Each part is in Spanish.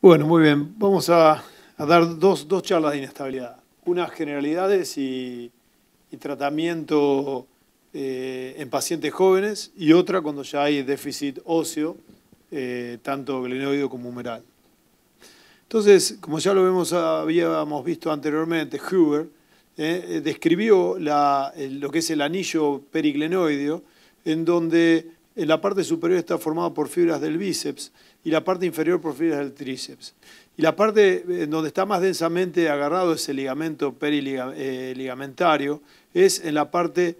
Bueno, muy bien. Vamos a, dar dos, charlas de inestabilidad. Unas generalidades y, tratamiento eh, en pacientes jóvenes y otra cuando ya hay déficit óseo, eh, tanto glenoideo como humeral. Entonces, como ya lo vemos, habíamos visto anteriormente, Huber eh, describió lo que es el anillo periglenoideo, en donde la parte superior está formada por fibras del bíceps y la parte inferior por fibras del tríceps. Y la parte en eh, donde está más densamente agarrado ese ligamento periligamentario eh, es en la parte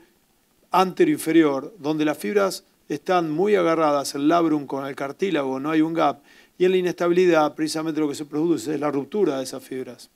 anteroinferior, donde las fibras están muy agarradas, el labrum con el cartílago, no hay un gap. Y en la inestabilidad, precisamente lo que se produce es la ruptura de esas fibras.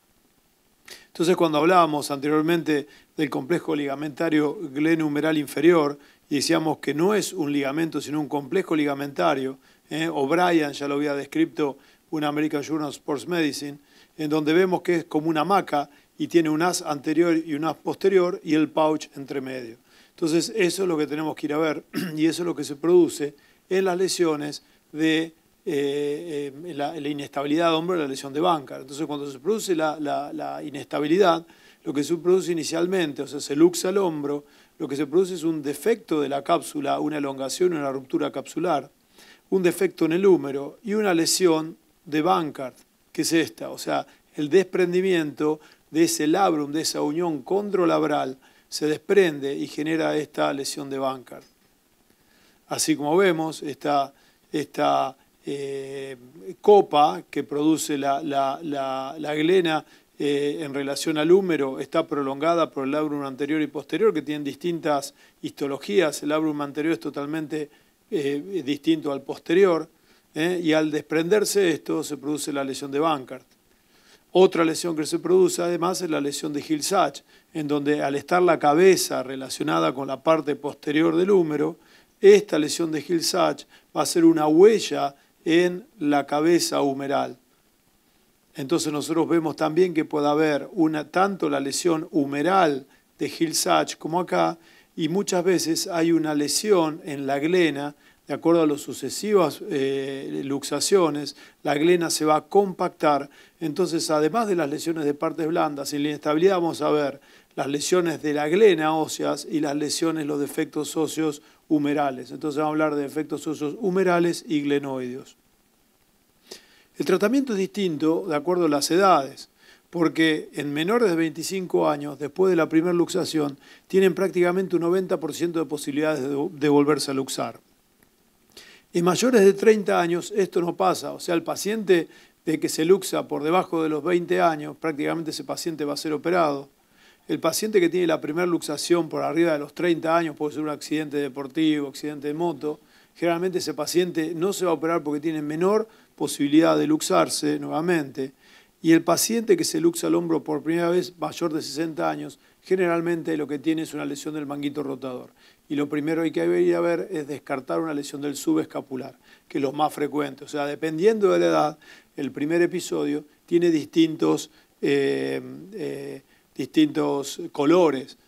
Entonces, cuando hablábamos anteriormente del complejo ligamentario glenumeral inferior, y decíamos que no es un ligamento, sino un complejo ligamentario. ¿eh? O'Brien ya lo había descrito en American Journal of Sports Medicine, en donde vemos que es como una maca y tiene un as anterior y un as posterior y el pouch entre medio. Entonces, eso es lo que tenemos que ir a ver y eso es lo que se produce en las lesiones de eh, eh, la, inestabilidad de hombro la lesión de banca. Entonces, cuando se produce la, la inestabilidad, lo que se produce inicialmente, o sea, se luxa el hombro, lo que se produce es un defecto de la cápsula, una elongación, una ruptura capsular, un defecto en el húmero y una lesión de Bankart, que es esta, o sea, el desprendimiento de ese labrum, de esa unión controlabral, se desprende y genera esta lesión de Bankart. Así como vemos, esta, eh, copa que produce la, la glena eh, en relación al húmero está prolongada por el labrum anterior y posterior, que tienen distintas histologías. El labrum anterior es totalmente eh, distinto al posterior, eh, y al desprenderse esto se produce la lesión de Bankart. Otra lesión que se produce además es la lesión de Hill-Sachs, en donde al estar la cabeza relacionada con la parte posterior del húmero, esta lesión de Hill-Sachs va a ser una huella en la cabeza humeral. Entonces nosotros vemos también que puede haber una, tanto la lesión humeral de Hill-Sachs como acá, y muchas veces hay una lesión en la glena, de acuerdo a las sucesivas eh, luxaciones, la glena se va a compactar. Entonces, además de las lesiones de partes blandas y la inestabilidad, vamos a ver las lesiones de la glena óseas y las lesiones, los defectos óseos humerales. Entonces, vamos a hablar de defectos óseos humerales y glenoides. El tratamiento es distinto de acuerdo a las edades, porque en menores de 25 años, después de la primera luxación, tienen prácticamente un 90% de posibilidades de volverse a luxar. En mayores de 30 años esto no pasa, o sea, el paciente de que se luxa por debajo de los 20 años, prácticamente ese paciente va a ser operado. El paciente que tiene la primera luxación por arriba de los 30 años, puede ser un accidente deportivo, accidente de moto, Generalmente ese paciente no se va a operar porque tiene menor posibilidad de luxarse nuevamente. Y el paciente que se luxa el hombro por primera vez, mayor de 60 años, generalmente lo que tiene es una lesión del manguito rotador. Y lo primero que hay que ir a ver es descartar una lesión del subescapular, que es lo más frecuente. O sea, dependiendo de la edad, el primer episodio tiene distintos, eh, eh, distintos colores.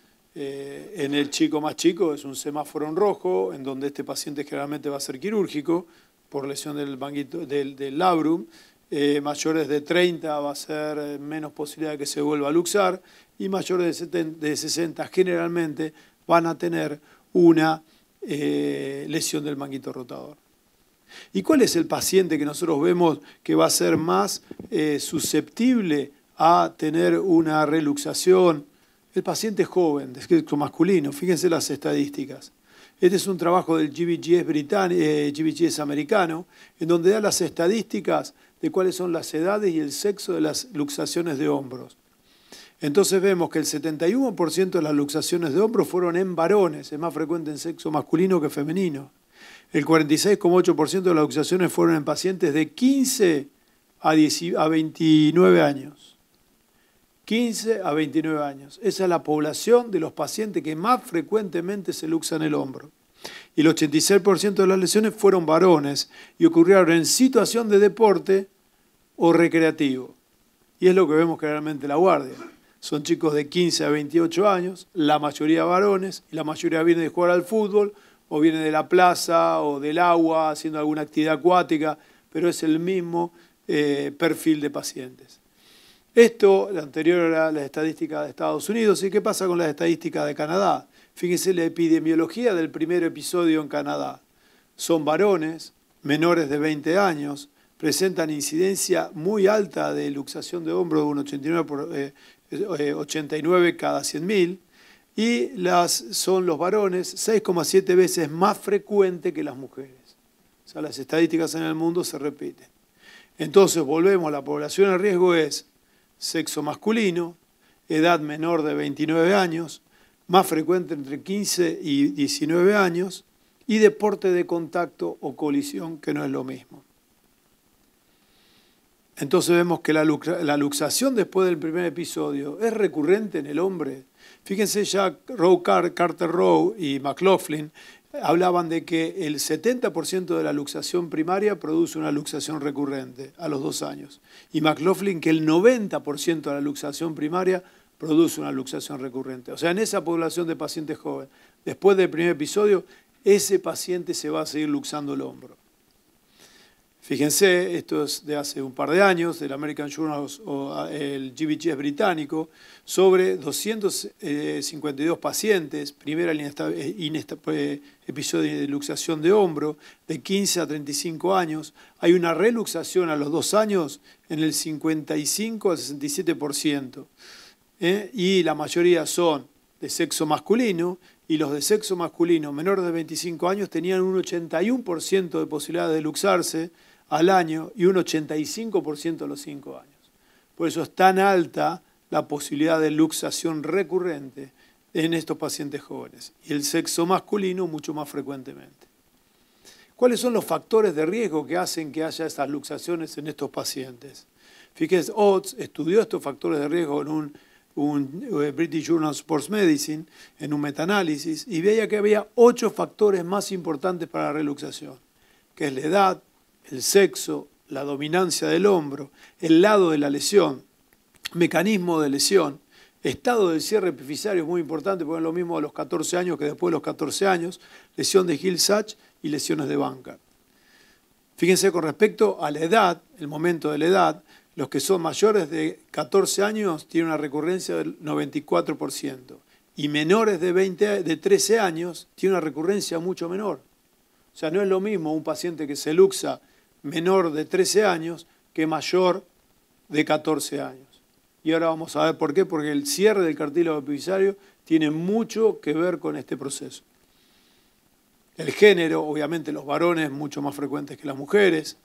Eh, en el chico más chico es un semáforo en rojo, en donde este paciente generalmente va a ser quirúrgico por lesión del, manguito del, labrum. Eh, mayores de 30 va a ser eh, menos posibilidad de que se vuelva a luxar y mayores de, 60 generalmente van a tener una lesión del manguito rotador. ¿Y cuál es el paciente que nosotros vemos que va a ser más susceptible a tener una reluxación el paciente es joven, de masculino, fíjense las estadísticas. Este es un trabajo del GBGS, británico, eh, americano, en donde da las estadísticas de cuáles son las edades y el sexo de las luxaciones de hombros. Entonces vemos que el 71% de las luxaciones de hombros fueron en varones, es más frecuente en sexo masculino que femenino. El 46,8% de las luxaciones fueron en pacientes de 15 a 29 años. 15 a 29 años. Esa es la población de los pacientes que más frecuentemente se luxan el hombro. Y el 86% de las lesiones fueron varones y ocurrieron en situación de deporte o recreativo. Y es lo que vemos claramente en la guardia. Son chicos de 15 a 28 años, la mayoría varones, y la mayoría viene de jugar al fútbol, o viene de la plaza, o del agua, haciendo alguna actividad acuática, pero es el mismo eh, perfil de pacientes. Esto, la anterior era la estadística de Estados Unidos. ¿Y qué pasa con las estadísticas de Canadá? Fíjense la epidemiología del primer episodio en Canadá. Son varones, menores de 20 años, presentan incidencia muy alta de luxación de hombro de un 89, por, 89 eh, eh, cada 100.000 y son los varones 6,7 veces más frecuente que las mujeres. O sea, las estadísticas en el mundo se repiten. Entonces, volvemos, la población en riesgo es sexo masculino, edad menor de 29 años, más frecuente entre 15 y 19 años, y deporte de contacto o colisión, que no es lo mismo. Entonces vemos que la, luxación después del primer episodio es recurrente en el hombre. Fíjense ya Rowe Carter Rowe y McLaughlin hablaban de que el 70% de la luxación primaria produce una luxación recurrente a los dos años. Y McLaughlin que el 90% de la luxación primaria produce una luxación recurrente. O sea, en esa población de pacientes jóvenes, después del primer episodio, ese paciente se va a seguir luxando el hombro. Fíjense, esto es de hace un par de años, del American Journal o ah, el GBGS británico, sobre 252 eh, pacientes, primera eh, eh, episodio de luxación de hombro, de 15 a 35 años. Hay una reluxación a los dos años en el 55 al 67%. Y la mayoría son de sexo masculino y los de sexo masculino menor de 25 años tenían un 81% de posibilidad de luxarse al año y un 85% a los 5 años. Por eso es tan alta la posibilidad de luxación recurrente en estos pacientes jóvenes y el sexo masculino mucho más frecuentemente. ¿Cuáles son los factores de riesgo que hacen que haya estas luxaciones en estos pacientes? Fíjense, Oates estudió estos factores de riesgo en un, eh, British Journal of Sports Medicine, en un metaanálisis, y veía que había ocho factores más importantes para la reluxación, que es la edad, el sexo, la dominancia del hombro, el lado de la lesión, mecanismo de lesión, estado del cierre epifisario es muy importante porque es lo mismo a los 14 años que después de los 14 años, lesión de Gil sachs y lesiones de banca. Fíjense con respecto a la edad, el momento de la edad, los que son mayores de 14 años tienen una recurrencia del 94% y menores de, de 13 años tienen una recurrencia mucho menor. O sea, no es lo mismo un paciente que se luxa menor de 13 años que mayor de 14 años. Y ahora vamos a ver por qué, porque el cierre del cartílago epifisario tiene mucho que ver con este proceso. El género, obviamente los varones mucho más frecuentes que las mujeres.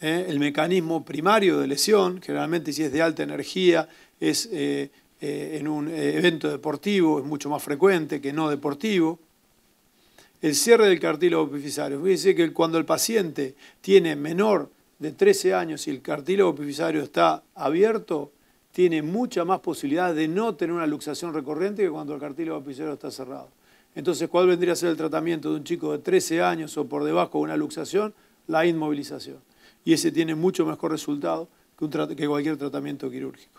¿eh? El mecanismo primario de lesión, generalmente si es de alta energía, es eh, eh, en un evento deportivo, es mucho más frecuente que no deportivo el cierre del cartílago epifisario. Fíjese que cuando el paciente tiene menor de 13 años y el cartílago epifisario está abierto, tiene mucha más posibilidad de no tener una luxación recurrente que cuando el cartílago epifisario está cerrado. Entonces, ¿cuál vendría a ser el tratamiento de un chico de 13 años o por debajo de una luxación? La inmovilización. Y ese tiene mucho mejor resultado que cualquier tratamiento quirúrgico.